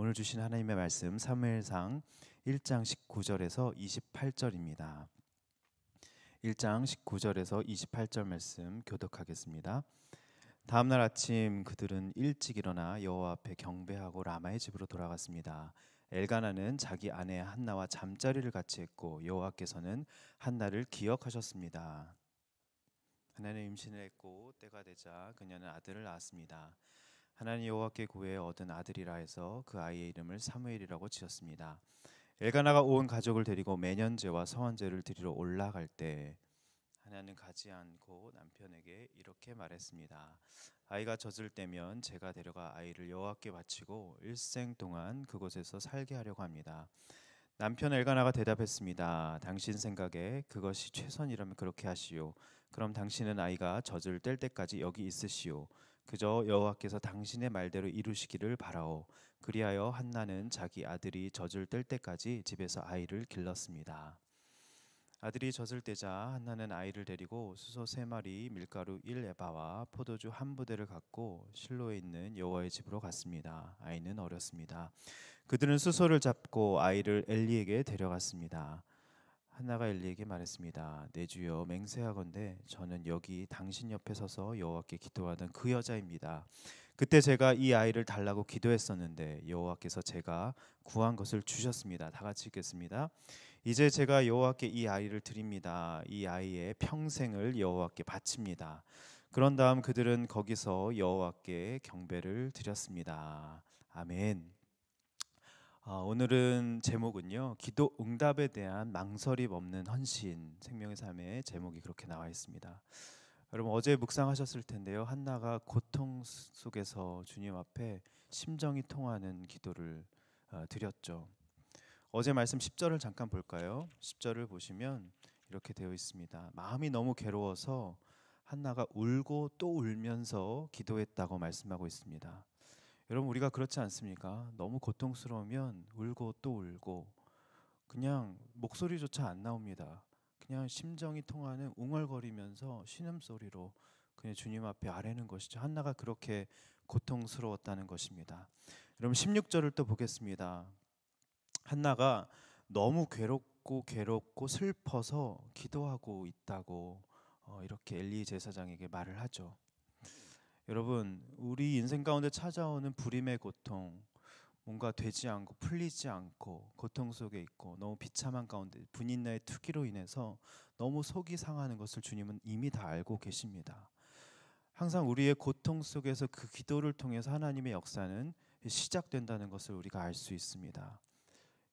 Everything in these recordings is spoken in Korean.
오늘 주신 하나님의 말씀 사무엘상 1장 19절에서 28절입니다. 1장 19절에서 28절 말씀 교독하겠습니다. 다음 날 아침 그들은 일찍 일어나 여호와 앞에 경배하고 라마의 집으로 돌아갔습니다. 엘가나는 자기 아내 한나와 잠자리를 같이 했고 여호와께서는 한나를 기억하셨습니다. 하나는 임신을 했고 때가 되자 그녀는 아들을 낳았습니다. 하나님 여호와께 구해 얻은 아들이라 해서 그 아이의 이름을 사무엘이라고 지었습니다. 엘가나가 온 가족을 데리고 매년제와 서원제를 드리러 올라갈 때 하나는 가지 않고 남편에게 이렇게 말했습니다. 아이가 젖을 때면 제가 데려가 아이를 여호와께 바치고 일생 동안 그곳에서 살게 하려고 합니다. 남편 엘가나가 대답했습니다. 당신 생각에 그것이 최선이라면 그렇게 하시오. 그럼 당신은 아이가 젖을 뗄 때까지 여기 있으시오. 그저 여호와께서 당신의 말대로 이루시기를 바라오. 그리하여 한나는 자기 아들이 젖을 뗄 때까지 집에서 아이를 길렀습니다. 아들이 젖을 떼자 한나는 아이를 데리고 수소 세 마리, 밀가루 1에바와 포도주 한 부대를 갖고 실로에 있는 여호와의 집으로 갔습니다. 아이는 어렸습니다. 그들은 수소를 잡고 아이를 엘리에게 데려갔습니다. 한나가 엘리에게 말했습니다. 내 네, 주여 맹세하건대 저는 여기 당신 옆에 서서 여호와께 기도하던 그 여자입니다. 그때 제가 이 아이를 달라고 기도했었는데 여호와께서 제가 구한 것을 주셨습니다. 다 같이 읽겠습니다. 이제 제가 여호와께 이 아이를 드립니다. 이 아이의 평생을 여호와께 바칩니다. 그런 다음 그들은 거기서 여호와께 경배를 드렸습니다. 아멘. 아, 오늘은 제목은요. 기도 응답에 대한 망설임 없는 헌신 생명의 삶의 제목이 그렇게 나와 있습니다. 여러분 어제 묵상하셨을 텐데요. 한나가 고통 속에서 주님 앞에 심정이 통하는 기도를 어, 드렸죠. 어제 말씀 10절을 잠깐 볼까요? 10절을 보시면 이렇게 되어 있습니다. 마음이 너무 괴로워서 한나가 울고 또 울면서 기도했다고 말씀하고 있습니다. 여러분 우리가 그렇지 않습니까? 너무 고통스러우면 울고 또 울고 그냥 목소리조차 안 나옵니다. 그냥 심정이 통하는 웅얼거리면서 신음소리로 그냥 주님 앞에 아뢰는 것이죠. 한나가 그렇게 고통스러웠다는 것입니다. 여러분 16절을 또 보겠습니다. 한나가 너무 괴롭고 괴롭고 슬퍼서 기도하고 있다고 어, 이렇게 엘리 제사장에게 말을 하죠. 여러분 우리 인생 가운데 찾아오는 불임의 고통 뭔가 되지 않고 풀리지 않고 고통 속에 있고 너무 비참한 가운데 분인나의 투기로 인해서 너무 속이 상하는 것을 주님은 이미 다 알고 계십니다. 항상 우리의 고통 속에서 그 기도를 통해서 하나님의 역사는 시작된다는 것을 우리가 알 수 있습니다.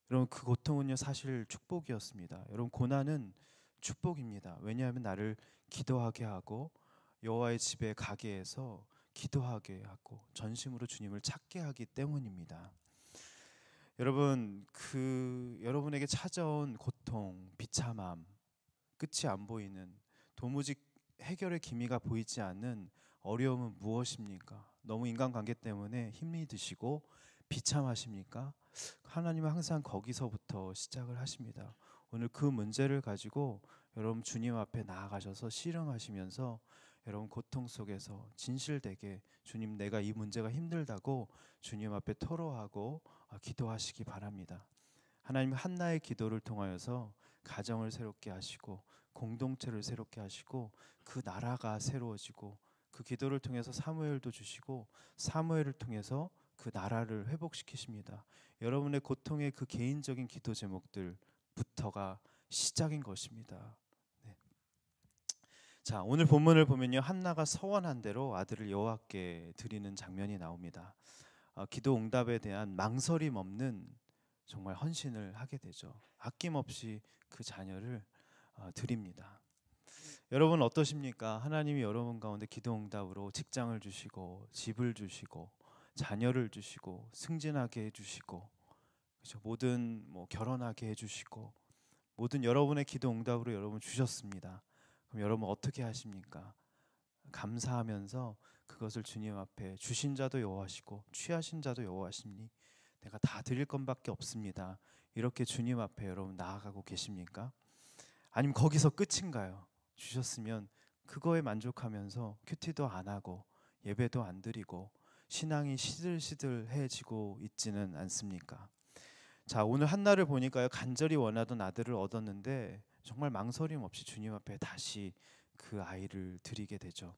여러분 그 고통은요 사실 축복이었습니다. 여러분 고난은 축복입니다. 왜냐하면 나를 기도하게 하고 여호와의 집에 가게 해서 기도하게 하고 전심으로 주님을 찾게 하기 때문입니다. 여러분 그 여러분에게 찾아온 고통, 비참함, 끝이 안 보이는 도무지 해결의 기미가 보이지 않는 어려움은 무엇입니까? 너무 인간관계 때문에 힘이 드시고 비참하십니까? 하나님은 항상 거기서부터 시작을 하십니다. 오늘 그 문제를 가지고 여러분 주님 앞에 나아가셔서 실행하시면서 여러분 고통 속에서 진실되게 주님 내가 이 문제가 힘들다고 주님 앞에 토로하고 아, 기도하시기 바랍니다. 하나님 한나의 기도를 통하여서 가정을 새롭게 하시고 공동체를 새롭게 하시고 그 나라가 새로워지고 그 기도를 통해서 사무엘도 주시고 사무엘을 통해서 그 나라를 회복시키십니다. 여러분의 고통의 그 개인적인 기도 제목들부터가 시작인 것입니다. 자, 오늘 본문을 보면요. 한나가 서원한 대로 아들을 여호와께 드리는 장면이 나옵니다. 어, 기도 응답에 대한 망설임 없는 정말 헌신을 하게 되죠. 아낌없이 그 자녀를 어, 드립니다. 여러분 어떠십니까? 하나님이 여러분 가운데 기도 응답으로 직장을 주시고 집을 주시고 자녀를 주시고 승진하게 해 주시고 그죠? 모든 뭐 결혼하게 해 주시고 모든 여러분의 기도 응답으로 여러분 주셨습니다. 그럼 여러분 어떻게 하십니까? 감사하면서 그것을 주님 앞에 주신 자도 여호하시고 취하신 자도 여호하시니 내가 다 드릴 것밖에 없습니다. 이렇게 주님 앞에 여러분 나아가고 계십니까? 아니면 거기서 끝인가요? 주셨으면 그거에 만족하면서 큐티도 안 하고 예배도 안 드리고 신앙이 시들시들해지고 있지는 않습니까? 자 오늘 한나를 보니까요 간절히 원하던 아들을 얻었는데 정말 망설임 없이 주님 앞에 다시 그 아이를 드리게 되죠.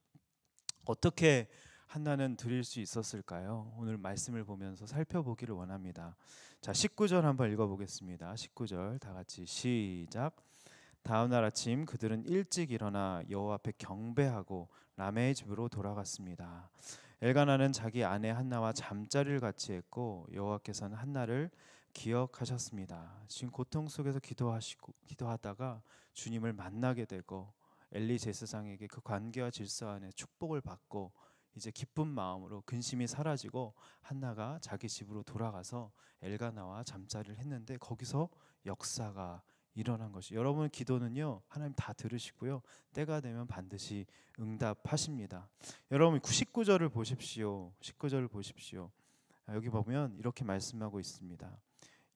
어떻게 하나는 드릴 수 있었을까요? 오늘 말씀을 보면서 살펴보기를 원합니다. 자, 19절 한번 읽어보겠습니다. 19절 다 같이 시작. 다음 날 아침 그들은 일찍 일어나 여호와 앞에 경배하고 라메의 집으로 돌아갔습니다. 엘가나는 자기 아내 한나와 잠자리를 같이 했고 여호와께서는 한나를 기억하셨습니다. 지금 고통 속에서 기도하시고 기도하다가 주님을 만나게 되고 엘리 제스상에게 그 관계와 질서 안에 축복을 받고 이제 기쁜 마음으로 근심이 사라지고 한나가 자기 집으로 돌아가서 엘가나와 잠자리를 했는데 거기서 역사가 일어난 것이 여러분 기도는요 하나님 다 들으시고요 때가 되면 반드시 응답하십니다 여러분 19절을 보십시오 19절을 보십시오 여기 보면 이렇게 말씀하고 있습니다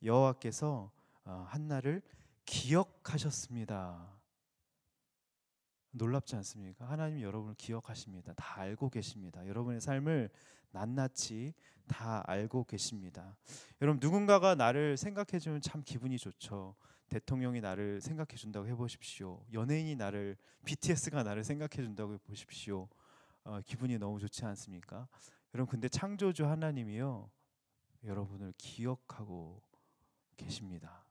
여호와께서 어, 한나를 기억하셨습니다. 놀랍지 않습니까? 하나님 여러분을 기억하십니다. 다 알고 계십니다. 여러분의 삶을 낱낱이 다 알고 계십니다. 여러분 누군가가 나를 생각해 주면 참 기분이 좋죠. 대통령이 나를 생각해 준다고 해 보십시오. 연예인이 나를 BTS가 나를 생각해 준다고 해 보십시오. 어, 기분이 너무 좋지 않습니까? 여러분 근데 창조주 하나님이요 여러분을 기억하고 계십니다.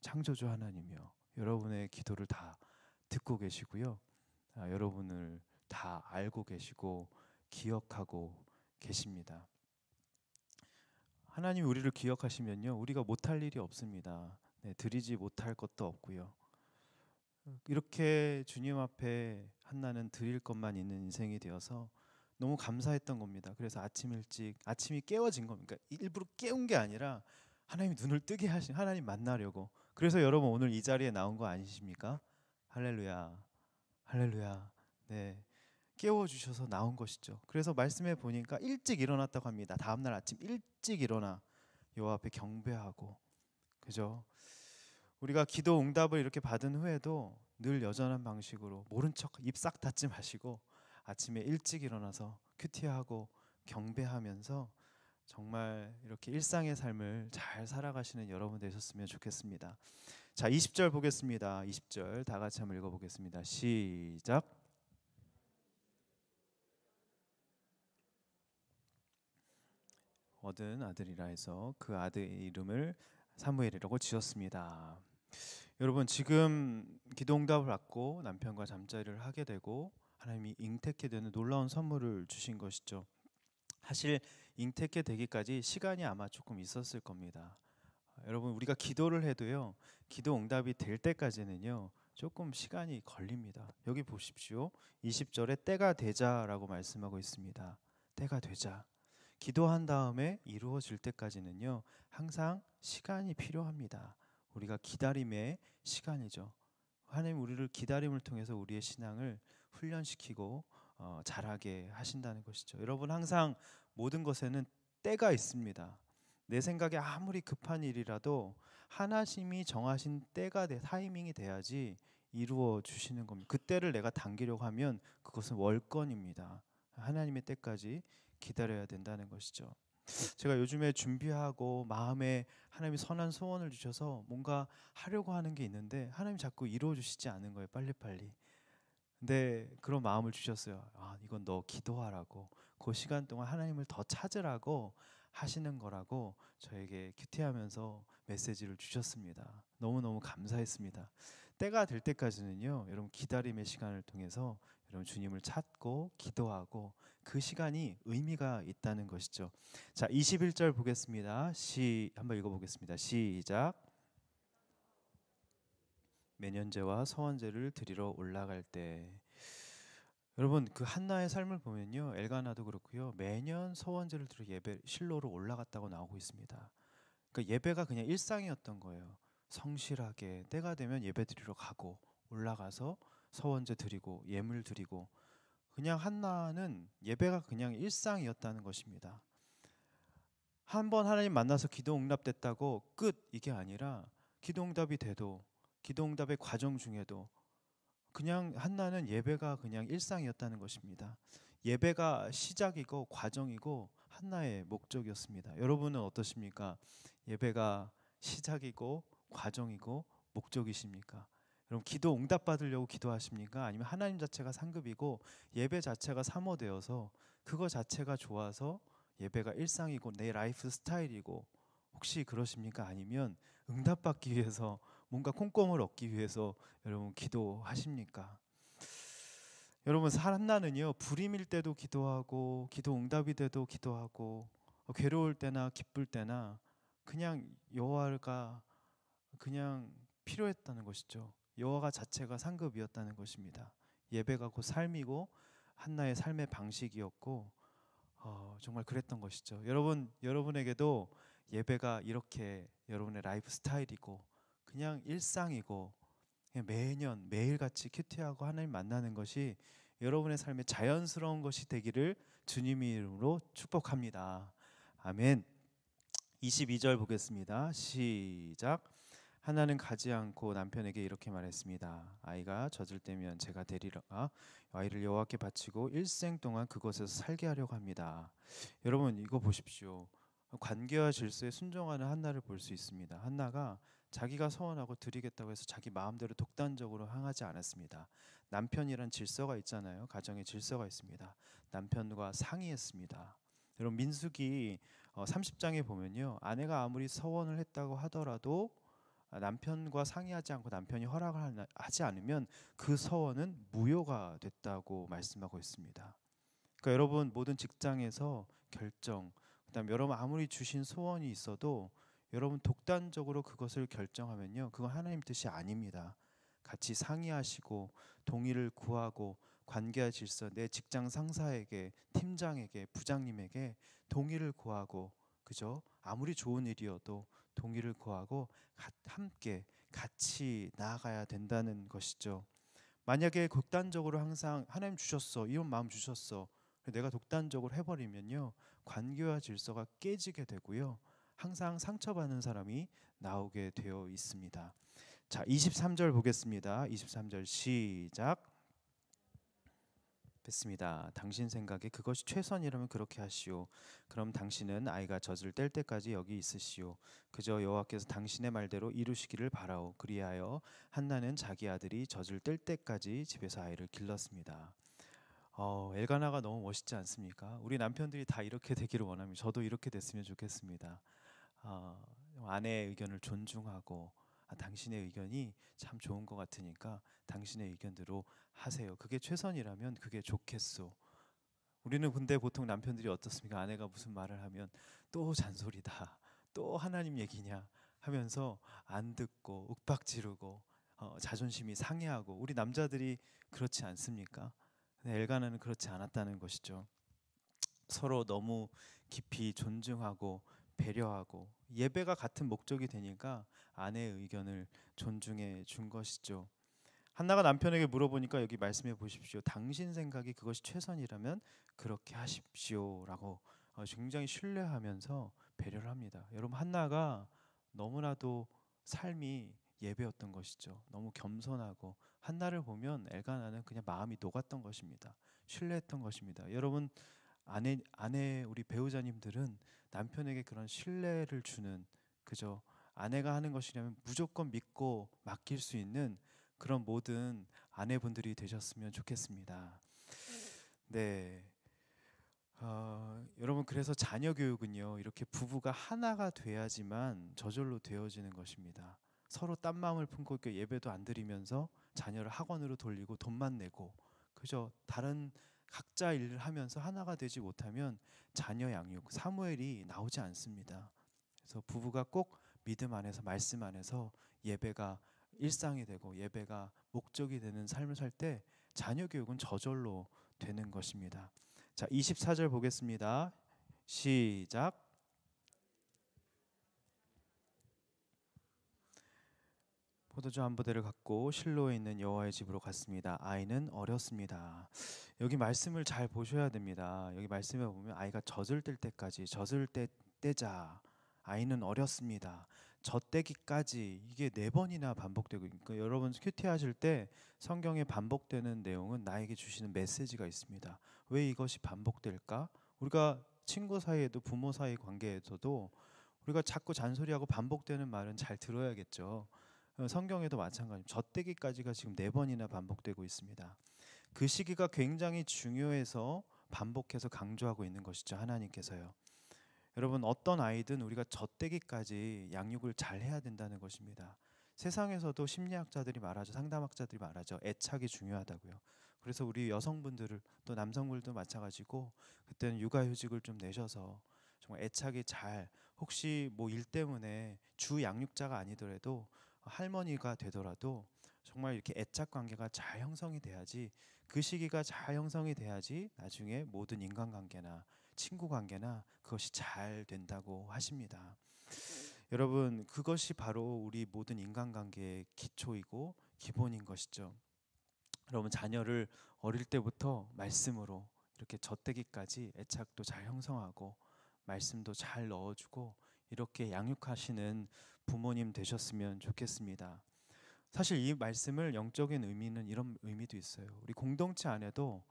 창조주 하나님이요. 여러분의 기도를 다 듣고 계시고요. 아, 여러분을 다 알고 계시고 기억하고 계십니다. 하나님 우리를 기억하시면요. 우리가 못할 일이 없습니다. 네, 드리지 못할 것도 없고요. 이렇게 주님 앞에 한나는 드릴 것만 있는 인생이 되어서 너무 감사했던 겁니다. 그래서 아침 일찍 아침이 깨워진 겁니다. 그러니까 일부러 깨운 게 아니라 하나님이 눈을 뜨게 하신 하나님 만나려고. 그래서 여러분 오늘 이 자리에 나온 거 아니십니까? 할렐루야. 할렐루야. 네. 깨워 주셔서 나온 것이죠. 그래서 말씀해 보니까 일찍 일어났다고 합니다. 다음 날 아침 일찍 일어나 요 앞에 경배하고 그죠? 우리가 기도 응답을 이렇게 받은 후에도 늘 여전한 방식으로 모른 척 입 싹 닫지 마시고 아침에 일찍 일어나서 큐티하고 경배하면서 정말 이렇게 일상의 삶을 잘 살아가시는 여러분 되셨으면 좋겠습니다. 자, 20절 보겠습니다. 20절 다 같이 한번 읽어 보겠습니다. 시작. 얻은 아들이라 해서 그 아들 이름을 사무엘이라고 지었습니다. 여러분 지금 기도응답을 받고 남편과 잠자리를 하게 되고 하나님이 잉태케 되는 놀라운 선물을 주신 것이죠. 사실 잉태케 되기까지 시간이 아마 조금 있었을 겁니다. 여러분 우리가 기도를 해도요. 기도 응답이 될 때까지는요. 조금 시간이 걸립니다. 여기 보십시오. 20절에 때가 되자라고 말씀하고 있습니다. 때가 되자. 기도한 다음에 이루어질 때까지는요. 항상 시간이 필요합니다. 우리가 기다림의 시간이죠. 하나님 우리를 기다림을 통해서 우리의 신앙을 훈련시키고 어, 잘하게 하신다는 것이죠. 여러분 항상 모든 것에는 때가 있습니다. 내 생각에 아무리 급한 일이라도 하나님이 정하신 때가 돼 타이밍이 돼야지 이루어 주시는 겁니다. 그 때를 내가 당기려고 하면 그것은 월권입니다 하나님의 때까지 기다려야 된다는 것이죠. 제가 요즘에 준비하고 마음에 하나님이 선한 소원을 주셔서 뭔가 하려고 하는 게 있는데 하나님 자꾸 이루어 주시지 않는 거예요. 빨리빨리. 근데 그런 마음을 주셨어요. 아, 이건 너 기도하라고. 그 시간 동안 하나님을 더 찾으라고 하시는 거라고 저에게 큐티하면서 메시지를 주셨습니다. 너무너무 감사했습니다. 때가 될 때까지는요, 여러분 기다림의 시간을 통해서 여러분 주님을 찾고 기도하고 그 시간이 의미가 있다는 것이죠. 자, 21절 보겠습니다. 시, 한번 읽어보겠습니다. 시작. 매년제와 서원제를 드리러 올라갈 때 여러분 그 한나의 삶을 보면요 엘가나도 그렇고요 매년 서원제를 들어 예배 실로로 올라갔다고 나오고 있습니다. 그러니까 예배가 그냥 일상이었던 거예요. 성실하게 때가 되면 예배 드리러 가고 올라가서 서원제 드리고 예물 드리고 그냥 한나는 예배가 그냥 일상이었다는 것입니다. 한 번 하나님 만나서 기도 응답됐다고 끝 이게 아니라 기도 응답이 돼도 기도 응답의 과정 중에도 그냥 한나는 예배가 그냥 일상이었다는 것입니다. 예배가 시작이고 과정이고 한나의 목적이었습니다. 여러분은 어떠십니까? 예배가 시작이고 과정이고 목적이십니까? 여러분 기도 응답 받으려고 기도하십니까? 아니면 하나님 자체가 상급이고 예배 자체가 사모되어서 그거 자체가 좋아서 예배가 일상이고 내 라이프 스타일이고 혹시 그러십니까? 아니면 응답받기 위해서 뭔가 콩고을 얻기 위해서 여러분 기도하십니까? 여러분 사람나는요 불임일 때도 기도하고 기도 응답이 돼도 기도하고 어, 괴로울 때나 기쁠 때나 그냥 여호와가 그냥 필요했다는 것이죠. 여호와가 자체가 상급이었다는 것입니다. 예배가 곧 삶이고 한나의 삶의 방식이었고 어, 정말 그랬던 것이죠. 여러분 여러분에게도 예배가 이렇게 여러분의 라이프 스타일이고 그냥 일상이고 그냥 매년 매일같이 큐티하고 하나님 만나는 것이 여러분의 삶의 자연스러운 것이 되기를 주님의 이름으로 축복합니다. 아멘. 22절 보겠습니다. 시작. 하나는 가지 않고 남편에게 이렇게 말했습니다. 아이가 젖을 때면 제가 데리러 가 아, 아이를 여호와께 바치고 일생 동안 그곳에서 살게 하려고 합니다. 여러분 이거 보십시오. 관계와 질서에 순종하는 한나를 볼 수 있습니다. 한나가 자기가 서원하고 드리겠다고 해서 자기 마음대로 독단적으로 항하지 않았습니다. 남편이란 질서가 있잖아요. 가정의 질서가 있습니다. 남편과 상의했습니다. 여러분 민숙이 30장에 어, 보면요. 아내가 아무리 서원을 했다고 하더라도 남편과 상의하지 않고 남편이 허락을 하지 않으면 그 서원은 무효가 됐다고 말씀하고 있습니다. 그러니까 여러분 모든 직장에서 결정 그다음 여러분 아무리 주신 소원이 있어도 여러분 독단적으로 그것을 결정하면요. 그건 하나님 뜻이 아닙니다. 같이 상의하시고 동의를 구하고 관계와 질서 내 직장 상사에게 팀장에게 부장님에게 동의를 구하고 그죠? 아무리 좋은 일이어도 동의를 구하고 함께 같이 나아가야 된다는 것이죠. 만약에 극단적으로 항상 하나님 주셨어 이런 마음 주셨어 내가 독단적으로 해버리면요 관계와 질서가 깨지게 되고요 항상 상처받는 사람이 나오게 되어 있습니다. 자, 23절 보겠습니다. 23절 시작. 됐습니다 당신 생각에 그것이 최선이라면 그렇게 하시오. 그럼 당신은 아이가 젖을 뗄 때까지 여기 있으시오. 그저 여호와께서 당신의 말대로 이루시기를 바라오. 그리하여 한나는 자기 아들이 젖을 뗄 때까지 집에서 아이를 길렀습니다. 어, 엘가나가 너무 멋있지 않습니까? 우리 남편들이 다 이렇게 되기를 원합니다. 저도 이렇게 됐으면 좋겠습니다. 어, 아내의 의견을 존중하고 아, 당신의 의견이 참 좋은 것 같으니까 당신의 의견대로 하세요. 그게 최선이라면 그게 좋겠소. 우리는 근데 보통 남편들이 어떻습니까? 아내가 무슨 말을 하면 또 잔소리다. 또 하나님 얘기냐 하면서 안 듣고 윽박 지르고 어, 자존심이 상해하고 우리 남자들이 그렇지 않습니까? 엘가나는 그렇지 않았다는 것이죠. 서로 너무 깊이 존중하고 배려하고 예배가 같은 목적이 되니까 아내의 의견을 존중해 준 것이죠. 한나가 남편에게 물어보니까 여기 말씀해 보십시오. 당신 생각이 그것이 최선이라면 그렇게 하십시오라고 어, 굉장히 신뢰하면서 배려를 합니다. 여러분 한나가 너무나도 삶이 예배였던 것이죠. 너무 겸손하고 한나를 보면 엘가나는 그냥 마음이 녹았던 것입니다. 신뢰했던 것입니다. 여러분 아내 아내 우리 배우자님들은 남편에게 그런 신뢰를 주는 그저 아내가 하는 것이라면 무조건 믿고 맡길 수 있는 그런 모든 아내분들이 되셨으면 좋겠습니다. 네. 어, 여러분 그래서 자녀 교육은요 이렇게 부부가 하나가 돼야지만 저절로 되어지는 것입니다. 서로 딴 마음을 품고 예배도 안 드리면서 자녀를 학원으로 돌리고 돈만 내고 그저 다른 각자 일을 하면서 하나가 되지 못하면 자녀 양육 사무엘이 나오지 않습니다. 그래서 부부가 꼭 믿음 안에서 말씀 안에서 예배가 일상이 되고 예배가 목적이 되는 삶을 살 때 자녀 교육은 저절로 되는 것입니다. 자, 24절 보겠습니다. 시작. 포도주 한 부대를 갖고 실로에 있는 여호와의 집으로 갔습니다. 아이는 어렸습니다. 여기 말씀을 잘 보셔야 됩니다. 여기 말씀에 보면 아이가 젖을 뗄 때까지 젖을 때 떼자 아이는 어렸습니다. 젖대기까지 이게 네 번이나 반복되고 그러니까 여러분 큐티 하실 때 성경에 반복되는 내용은 나에게 주시는 메시지가 있습니다. 왜 이것이 반복될까? 우리가 친구 사이에도 부모 사이 관계에서도 우리가 자꾸 잔소리하고 반복되는 말은 잘 들어야겠죠. 어, 성경에도 마찬가지입니다. 젖대기까지가 지금 네 번이나 반복되고 있습니다. 그 시기가 굉장히 중요해서 반복해서 강조하고 있는 것이죠. 하나님께서요. 여러분 어떤 아이든 우리가 젖대기까지 양육을 잘 해야 된다는 것입니다. 세상에서도 심리학자들이 말하죠. 상담학자들이 말하죠. 애착이 중요하다고요. 그래서 우리 여성분들을 또 남성분들도 마찬가지고 그때는 육아휴직을 좀 내셔서 정말 애착이 잘 혹시 뭐 일 때문에 주 양육자가 아니더라도 할머니가 되더라도 정말 이렇게 애착 관계가 잘 형성이 돼야지 그 시기가 잘 형성이 돼야지 나중에 모든 인간 관계나 친구 관계나 그것이 잘 된다고 하십니다. 여러분 그것이 바로 우리 모든 인간 관계의 기초이고 기본인 것이죠. 여러분 자녀를 어릴 때부터 말씀으로 이렇게 젖대기까지 애착도 잘 형성하고 말씀도 잘 넣어주고 이렇게 양육하시는 부모님 되셨으면 좋겠습니다. 사실 이 말씀을 영적인 의미는 이런 의미도 있어요. 우리 공동체 안에도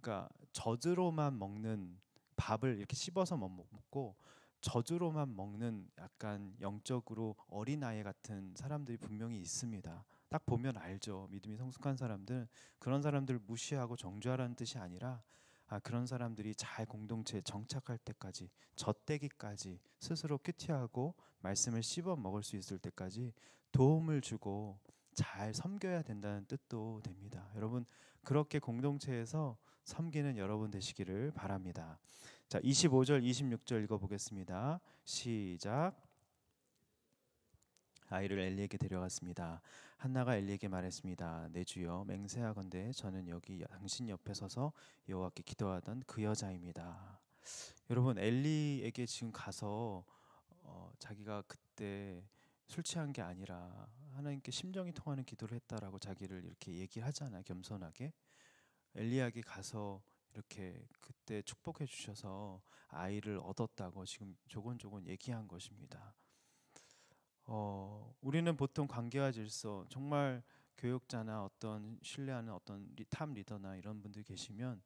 그러니까 젖으로만 먹는 밥을 이렇게 씹어서 뭐 먹고 저주로만 먹는 약간 영적으로 어린아이 같은 사람들이 분명히 있습니다. 딱 보면 알죠. 믿음이 성숙한 사람들 그런 사람들 무시하고 정죄하라는 뜻이 아니라 아, 그런 사람들이 잘 공동체에 정착할 때까지 젖대기까지 스스로 큐티하고 말씀을 씹어 먹을 수 있을 때까지 도움을 주고 잘 섬겨야 된다는 뜻도 됩니다. 여러분 그렇게 공동체에서 섬기는 여러분 되시기를 바랍니다. 자, 25절 26절 읽어 보겠습니다. 시작. 아이를 엘리에게 데려갔습니다. 한나가 엘리에게 말했습니다. 내 네, 주여 맹세하건대 저는 여기 당신 옆에 서서 여호와께 기도하던 그 여자입니다. 여러분 엘리에게 지금 가서 어, 자기가 그때 술 취한 게 아니라 하나님께 심정이 통하는 기도를 했다라고 자기를 이렇게 얘기하잖아 겸손하게 엘리에게 가서 이렇게 그때 축복해 주셔서 아이를 얻었다고 지금 조곤조곤 얘기한 것입니다. 어, 우리는 보통 관계와 질서 정말 교육자나 어떤 신뢰하는 어떤 리, 탑 리더나 이런 분들 계시면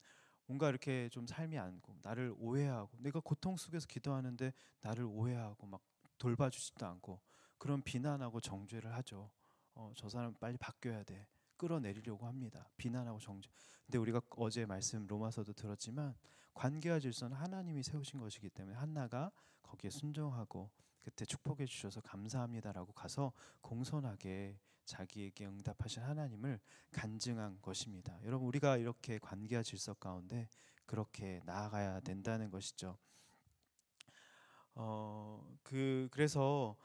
뭔가 이렇게 좀 삶이 안고 나를 오해하고 내가 고통 속에서 기도하는데 나를 오해하고 막 돌봐주지도 않고 그런 비난하고 정죄를 하죠. 어, 저 사람 빨리 바뀌어야 돼. 끌어내리려고 합니다. 비난하고 정죄. 근데 우리가 어제 말씀 로마서도 들었지만 관계와 질서는 하나님이 세우신 것이기 때문에 한나가 거기에 순종하고 그때 축복해 주셔서 감사합니다라고 가서 공손하게 자기에게 응답하신 하나님을 간증한 것입니다. 여러분 우리가 이렇게 관계와 질서 가운데 그렇게 나아가야 된다는 것이죠. 어, 그 그래서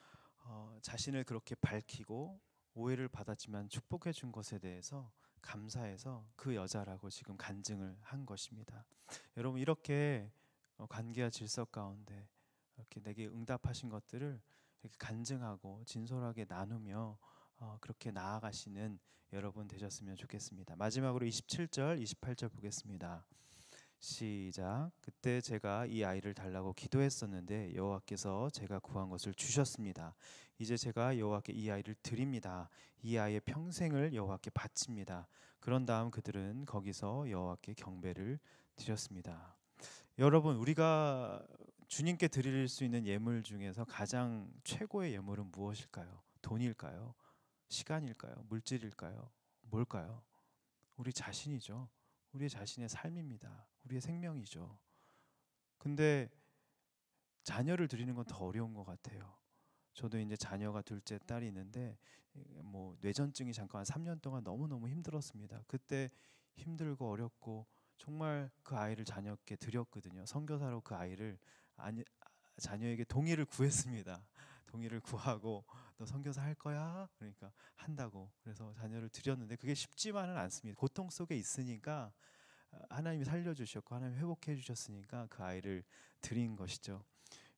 어, 자신을 그렇게 밝히고 오해를 받았지만 축복해 준 것에 대해서 감사해서 그 여자라고 지금 간증을 한 것입니다. 여러분 이렇게 어, 관계와 질서 가운데 이렇게 내게 응답하신 것들을 이렇게 간증하고 진솔하게 나누며 어, 그렇게 나아가시는 여러분 되셨으면 좋겠습니다. 마지막으로 27절, 28절 보겠습니다. 시작. 그때 제가 이 아이를 달라고 기도했었는데 여호와께서 제가 구한 것을 주셨습니다. 이제 제가 여호와께 이 아이를 드립니다. 이 아이의 평생을 여호와께 바칩니다. 그런 다음 그들은 거기서 여호와께 경배를 드렸습니다. 여러분 우리가 주님께 드릴 수 있는 예물 중에서 가장 최고의 예물은 무엇일까요? 돈일까요? 시간일까요? 물질일까요? 뭘까요? 우리 자신이죠. 우리 자신의 삶입니다. 우리의 생명이죠. 근데 자녀를 드리는 건 더 어려운 것 같아요. 저도 이제 자녀가 둘째 딸이 있는데 뭐 뇌전증이 잠깐 한 3년 동안 너무너무 힘들었습니다. 그때 힘들고 어렵고 정말 그 아이를 자녀께 드렸거든요. 선교사로 그 아이를 아니, 자녀에게 동의를 구했습니다. 동의를 구하고 너 선교사 할 거야? 그러니까 한다고. 그래서 자녀를 드렸는데 그게 쉽지만은 않습니다. 고통 속에 있으니까 아, 하나님이 살려주셨고 하나님이 회복해 주셨으니까 그 아이를 드린 것이죠.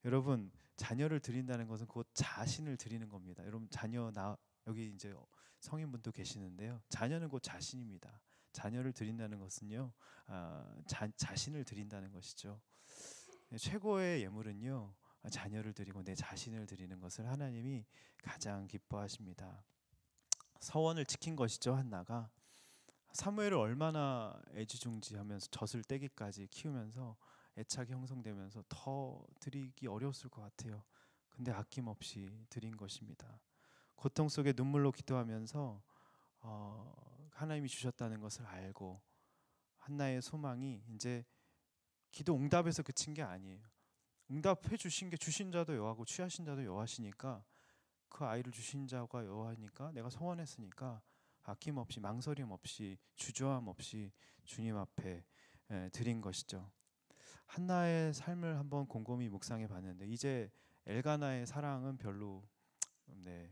여러분 자녀를 드린다는 것은 곧 자신을 드리는 겁니다. 여러분 자녀 나 여기 이제 성인분도 계시는데요. 자녀는 곧 자신입니다. 자녀를 드린다는 것은요, 아, 자, 자신을 드린다는 것이죠. 최고의 예물은요 자녀를 드리고 내 자신을 드리는 것을 하나님이 가장 기뻐하십니다. 서원을 지킨 것이죠 한나가 사무엘을 얼마나 애지중지하면서 젖을 떼기까지 키우면서 애착이 형성되면서 더 드리기 어려웠을 것 같아요. 근데 아낌없이 드린 것입니다. 고통 속에 눈물로 기도하면서 어, 하나님이 주셨다는 것을 알고 한나의 소망이 이제 기도 응답에서 그친 게 아니에요. 응답해 주신 게 주신 자도 여하고 취하신 자도 여하시니까 그 아이를 주신 자가 여하니까 내가 소원했으니까 아낌없이 망설임 없이 주저함 없이 주님 앞에 드린 것이죠. 한나의 삶을 한번 곰곰이 묵상해 봤는데 이제 엘가나의 사랑은 별로 네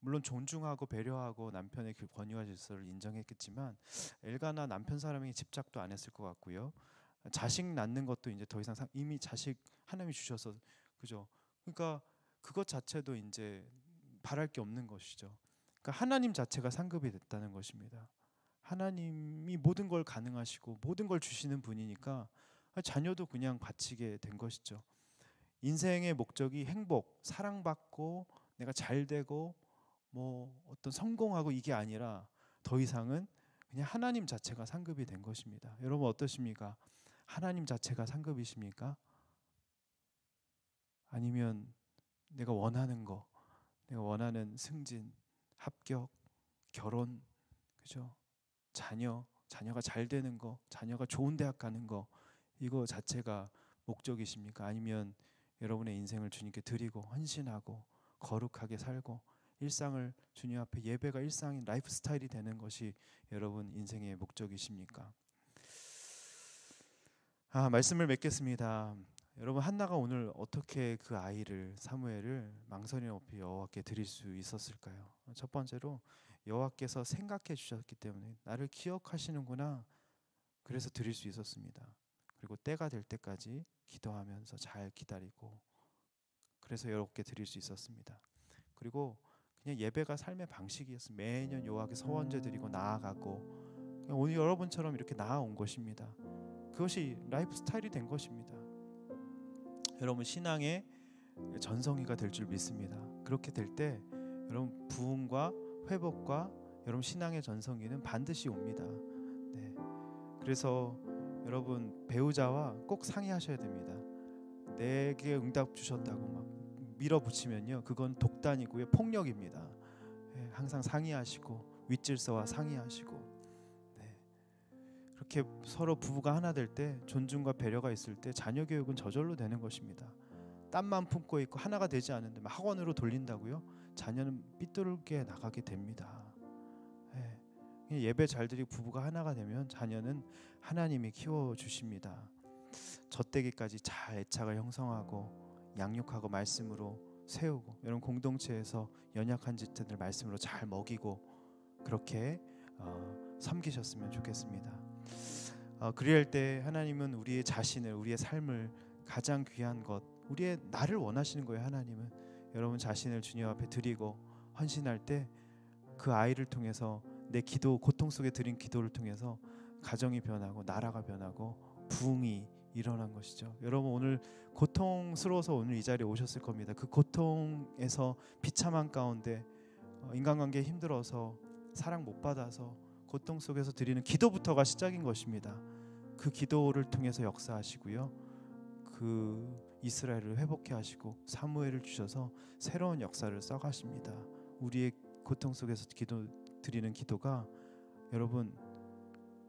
물론 존중하고 배려하고 남편의 그 권유와 질서를 인정했겠지만 엘가나 남편 사람에게 집착도 안 했을 것 같고요. 자식 낳는 것도 이제 더 이상 이미 자식 하나님이 주셔서 그죠. 그러니까 그것 자체도 이제 바랄 게 없는 것이죠. 그러니까 하나님 자체가 상급이 됐다는 것입니다. 하나님이 모든 걸 가능하시고 모든 걸 주시는 분이니까 자녀도 그냥 바치게 된 것이죠. 인생의 목적이 행복, 사랑받고 내가 잘 되고 뭐 어떤 성공하고 이게 아니라 더 이상은 그냥 하나님 자체가 상급이 된 것입니다. 여러분 어떠십니까? 하나님 자체가 상급이십니까? 아니면 내가 원하는 거, 내가 원하는 승진, 합격, 결혼, 그죠? 자녀, 자녀가 잘 되는 거, 자녀가 좋은 대학 가는 거, 이거 자체가 목적이십니까? 아니면 여러분의 인생을 주님께 드리고, 헌신하고, 거룩하게 살고, 일상을 주님 앞에 예배가 일상인 라이프 스타일이 되는 것이 여러분 인생의 목적이십니까? 아, 말씀을 맺겠습니다. 여러분 한나가 오늘 어떻게 그 아이를 사무엘을 망설임 없이 여호와께 드릴 수 있었을까요? 첫 번째로 여호와께서 생각해 주셨기 때문에 나를 기억하시는구나. 그래서 드릴 수 있었습니다. 그리고 때가 될 때까지 기도하면서 잘 기다리고 그래서 여러분께 드릴 수 있었습니다. 그리고 그냥 예배가 삶의 방식이었어요. 매년 여호와께 서원제 드리고 나아가고 오늘 여러분처럼 이렇게 나아온 것입니다. 그것이 라이프 스타일이 된 것입니다. 여러분 신앙의 전성기가 될 줄 믿습니다. 그렇게 될 때 여러분 부흥과 회복과 여러분 신앙의 전성기는 반드시 옵니다. 네. 그래서 여러분 배우자와 꼭 상의하셔야 됩니다. 내게 응답 주셨다고 막 밀어붙이면요, 그건 독단이고요, 폭력입니다. 네, 항상 상의하시고 윗질서와 상의하시고 이렇게 서로 부부가 하나 될 때 존중과 배려가 있을 때 자녀 교육은 저절로 되는 것입니다. 땀만 품고 있고 하나가 되지 않은데 학원으로 돌린다고요? 자녀는 삐뚤게 나가게 됩니다. 예. 배잘 드리고 부부가 하나가 되면 자녀는 하나님이 키워 주십니다. 젖대기까지 잘 애착을 형성하고 양육하고 말씀으로 세우고 이런 공동체에서 연약한 지체들 말씀으로 잘 먹이고 그렇게 어, 섬기셨으면 좋겠습니다. 어, 그리할 때 하나님은 우리의 자신을 우리의 삶을 가장 귀한 것 우리의 나를 원하시는 거예요 하나님은 여러분 자신을 주님 앞에 드리고 헌신할 때 그 아이를 통해서 내 기도 고통 속에 드린 기도를 통해서 가정이 변하고 나라가 변하고 부흥이 일어난 것이죠. 여러분 오늘 고통스러워서 오늘 이 자리에 오셨을 겁니다. 그 고통에서 비참한 가운데 어, 인간관계 힘들어서 사랑 못 받아서 고통 속에서 드리는 기도부터가 시작인 것입니다. 그 기도를 통해서 역사하시고요. 그 이스라엘을 회복해 하시고 사무엘을 주셔서 새로운 역사를 써가십니다. 우리의 고통 속에서 기도 드리는 기도가 여러분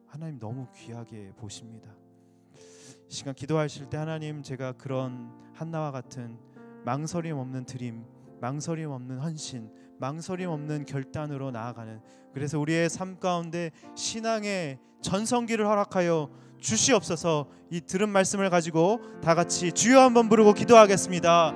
하나님 너무 귀하게 보십니다. 시간 기도하실 때 하나님 제가 그런 한나와 같은 망설임 없는 드림, 망설임 없는 헌신 망설임 없는 결단으로 나아가는 그래서 우리의 삶 가운데 신앙의 전성기를 허락하여 주시옵소서 이 들은 말씀을 가지고 다 같이 주여 한번 부르고 기도하겠습니다.